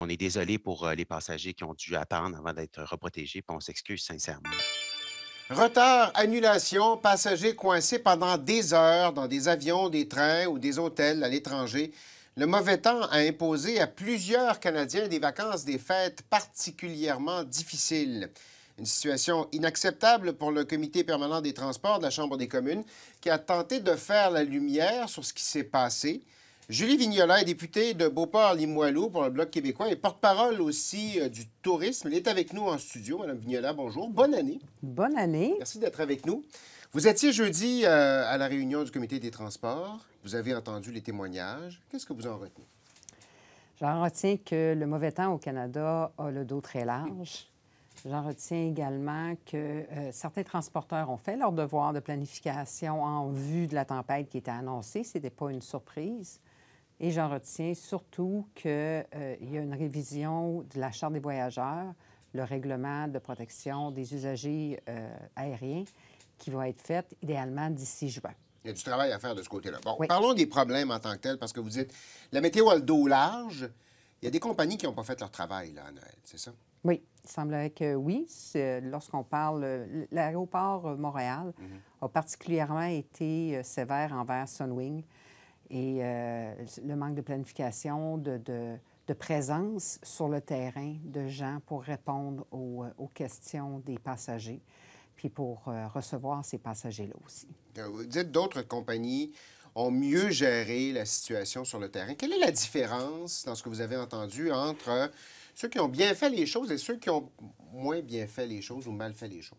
On est désolé pour euh, les passagers qui ont dû attendre avant d'être reprotégés, puis on s'excuse sincèrement. Retard, annulation, passagers coincés pendant des heures dans des avions, des trains ou des hôtels à l'étranger. Le mauvais temps a imposé à plusieurs Canadiens des vacances des fêtes particulièrement difficiles. Une situation inacceptable pour le comité permanent des transports de la Chambre des communes qui a tenté de faire la lumière sur ce qui s'est passé. Julie Vignola est députée de Beauport-Limoilou pour le Bloc québécois et porte-parole aussi euh, du tourisme. Elle est avec nous en studio. Madame Vignola, bonjour. Bonne année. Bonne année. Merci d'être avec nous. Vous étiez jeudi euh, à la réunion du comité des transports. Vous avez entendu les témoignages. Qu'est-ce que vous en retenez? J'en retiens que le mauvais temps au Canada a le dos très large. J'en retiens également que euh, certains transporteurs ont fait leur devoir de planification en vue de la tempête qui était annoncée. Ce n'était pas une surprise. Et j'en retiens surtout qu'il euh, il y a une révision de la Charte des voyageurs, le règlement de protection des usagers euh, aériens, qui va être faite idéalement d'ici juin. Il y a du travail à faire de ce côté-là. Bon, parlons des problèmes en tant que tels, parce que vous dites, la météo a le dos large. Il y a des compagnies qui n'ont pas fait leur travail là, à Noël, c'est ça? Oui, il semblerait que oui. Lorsqu'on parle, l'aéroport euh, Montréal mm-hmm. a particulièrement été euh, sévère envers Sunwing et euh, le manque de planification, de, présence sur le terrain de gens pour répondre aux, questions des passagers, puis pour recevoir ces passagers-là aussi. Vous dites d'autres compagnies ont mieux géré la situation sur le terrain. Quelle est la différence dans ce que vous avez entendu entre ceux qui ont bien fait les choses et ceux qui ont moins bien fait les choses ou mal fait les choses?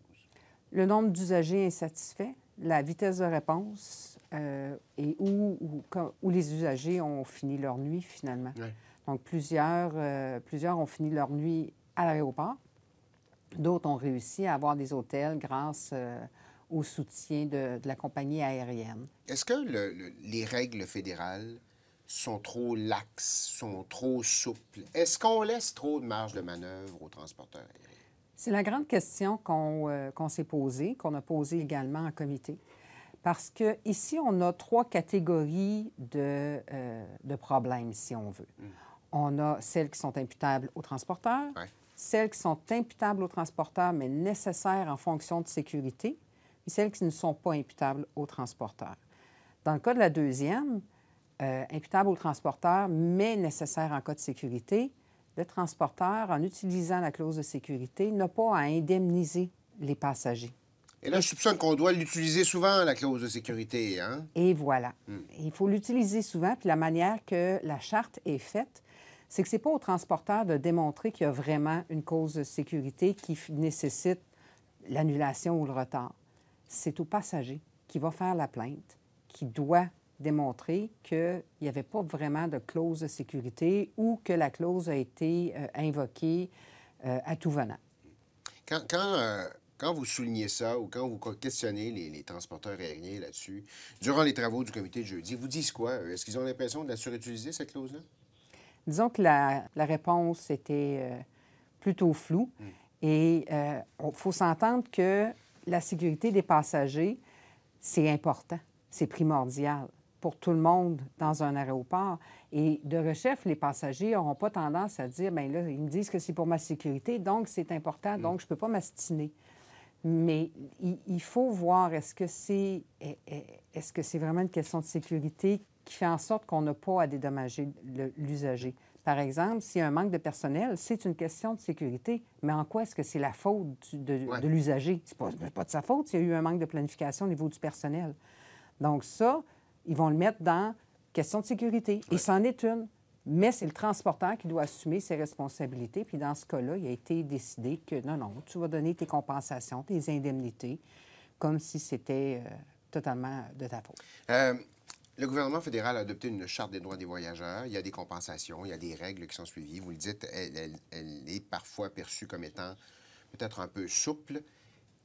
Le nombre d'usagers insatisfaits, la vitesse de réponse euh, et où, où, les usagers ont fini leur nuit finalement. Donc plusieurs, euh, plusieurs ont fini leur nuit à l'aéroport. D'autres ont réussi à avoir des hôtels grâce... à... Euh, au soutien de, la compagnie aérienne. Est-ce que les règles fédérales sont trop laxes, sont trop souples? Est-ce qu'on laisse trop de marge de manœuvre aux transporteurs aériens? C'est la grande question qu'on euh, s'est posée, qu'on a posée également en comité. Parce que ici, on a trois catégories de, euh, problèmes, si on veut. Hmm. On a celles qui sont imputables aux transporteurs, celles qui sont imputables aux transporteurs, mais nécessaires en fonction de sécurité, et celles qui ne sont pas imputables au transporteur. Dans le cas de la deuxième, euh, imputable au transporteur, mais nécessaire en cas de sécurité, le transporteur, en utilisant la clause de sécurité, n'a pas à indemniser les passagers. Et là, je soupçonne qu'on doit l'utiliser souvent, la clause de sécurité. Hein? Et voilà. Hmm. Il faut l'utiliser souvent. Puis la manière que la charte est faite, c'est que ce n'est pas au transporteur de démontrer qu'il y a vraiment une cause de sécurité qui nécessite l'annulation ou le retard c'est au passager qui va faire la plainte, qui doit démontrer qu'il n'y avait pas vraiment de clause de sécurité ou que la clause a été euh, invoquée euh, à tout venant. Quand, euh, quand, vous soulignez ça ou quand vous questionnez les, transporteurs aériens là-dessus, durant les travaux du comité de jeudi, vous disent quoi? Est-ce qu'ils ont l'impression de la surutiliser, cette clause-là? Disons que la, réponse était plutôt floue. Hmm. Et il faut s'entendre que la sécurité des passagers, c'est important, c'est primordial pour tout le monde dans un aéroport. Et de rechef, les passagers n'auront pas tendance à dire, bien là, ils me disent que c'est pour ma sécurité, donc c'est important, donc je ne peux pas m'astiner. Mais il faut voir, est-ce que c'est est -ce vraiment une question de sécurité qui fait en sorte qu'on n'a pas à dédommager l'usager? Par exemple, s'il y a un manque de personnel, c'est une question de sécurité, mais en quoi est-ce que c'est la faute de, l'usager? C'est pas, pas de sa faute s'il y a eu un manque de planification au niveau du personnel. Donc ça, ils vont le mettre dans question de sécurité, et c'en est une. Mais c'est le transporteur qui doit assumer ses responsabilités. Puis dans ce cas-là, il a été décidé que non, non, tu vas donner tes compensations, tes indemnités, comme si c'était euh, totalement de ta faute. Euh, le gouvernement fédéral a adopté une charte des droits des voyageurs. Il y a des compensations, il y a des règles qui sont suivies. Vous le dites, elle, est parfois perçue comme étant peut-être un peu souple.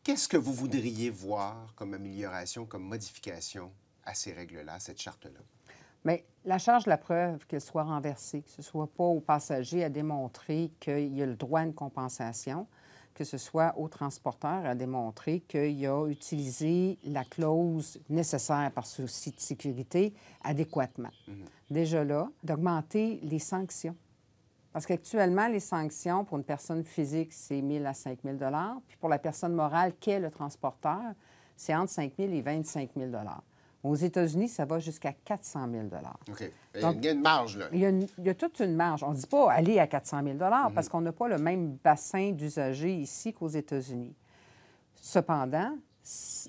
Qu'est-ce que vous voudriez voir comme amélioration, comme modification à ces règles-là, cette charte-là? Mais la charge de la preuve, qu'elle soit renversée, que ce soit pas aux passagers, à démontrer qu'il y a le droit à une compensation, que ce soit au transporteur, à démontrer qu'il a utilisé la clause nécessaire par souci de sécurité adéquatement. Mhm. Déjà là, d'augmenter les sanctions. Parce qu'actuellement, les sanctions pour une personne physique, c'est 1 000 à 5 000 Puis pour la personne morale qu'est le transporteur, c'est entre 5 000 et 25 000 aux États-Unis, ça va jusqu'à 400 000 OK. Donc, il y a une marge, là. Il y a, toute une marge. On ne dit pas aller à 400 000 mhm. parce qu'on n'a pas le même bassin d'usagers ici qu'aux États-Unis. Cependant,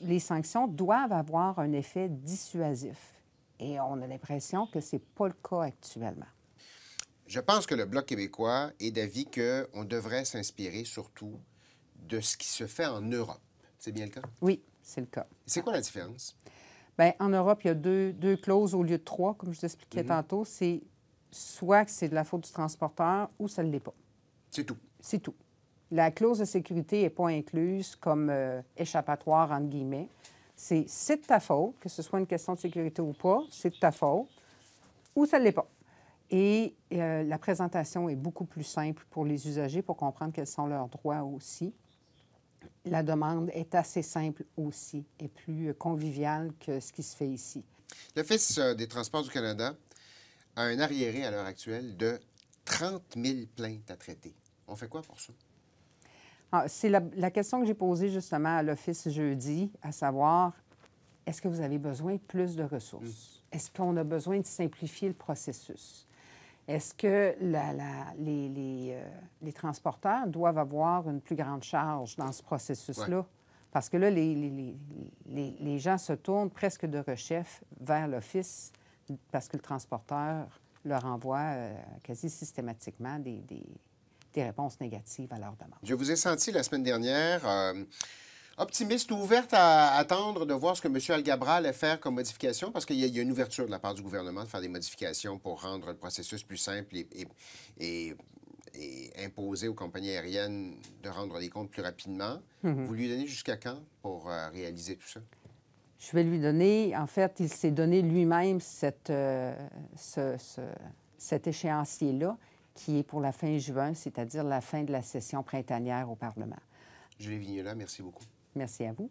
les sanctions doivent avoir un effet dissuasif. Et on a l'impression que ce n'est pas le cas actuellement. Je pense que le Bloc québécois est d'avis qu'on devrait s'inspirer surtout de ce qui se fait en Europe. C'est bien le cas? Oui, c'est le cas. C'est quoi la différence? Ben, en Europe, il y a deux, deux, clauses au lieu de trois, comme je vous expliquais mhm. tantôt. C'est soit que c'est de la faute du transporteur ou ça ne l'est pas. C'est tout. C'est tout. La clause de sécurité n'est pas incluse comme euh, échappatoire, entre guillemets. C'est c'est de ta faute, que ce soit une question de sécurité ou pas, c'est de ta faute, ou ça ne l'est pas. Et euh, la présentation est beaucoup plus simple pour les usagers pour comprendre quels sont leurs droits aussi la demande est assez simple aussi et plus conviviale que ce qui se fait ici. L'Office euh, des Transports du Canada a un arriéré à l'heure actuelle de 30 000 plaintes à traiter. On fait quoi pour ça? Ah, c'est la, question que j'ai posée justement à l'Office jeudi, à savoir, est-ce que vous avez besoin de plus de ressources? Hum. Est-ce qu'on a besoin de simplifier le processus? Est-ce que la, euh, les, transporteurs doivent avoir une plus grande charge dans ce processus-là? Parce que là, les, les, gens se tournent presque de rechef vers l'office parce que le transporteur leur envoie euh, quasi systématiquement des, des, des, réponses négatives à leurs demandes. Je vous ai senti la semaine dernière. Euh, optimiste ou ouverte à attendre de voir ce que M. Algabra allait faire comme modification, parce qu'il y, a une ouverture de la part du gouvernement de faire des modifications pour rendre le processus plus simple et, imposer aux compagnies aériennes de rendre les comptes plus rapidement. Mhm. Vous lui donnez jusqu'à quand pour euh, réaliser tout ça? Je vais lui donner, en fait, il s'est donné lui-même cette, euh, ce, cet échéancier-là qui est pour la fin juin, c'est-à-dire la fin de la session printanière au Parlement. Julie Vignola, merci beaucoup. Merci à vous.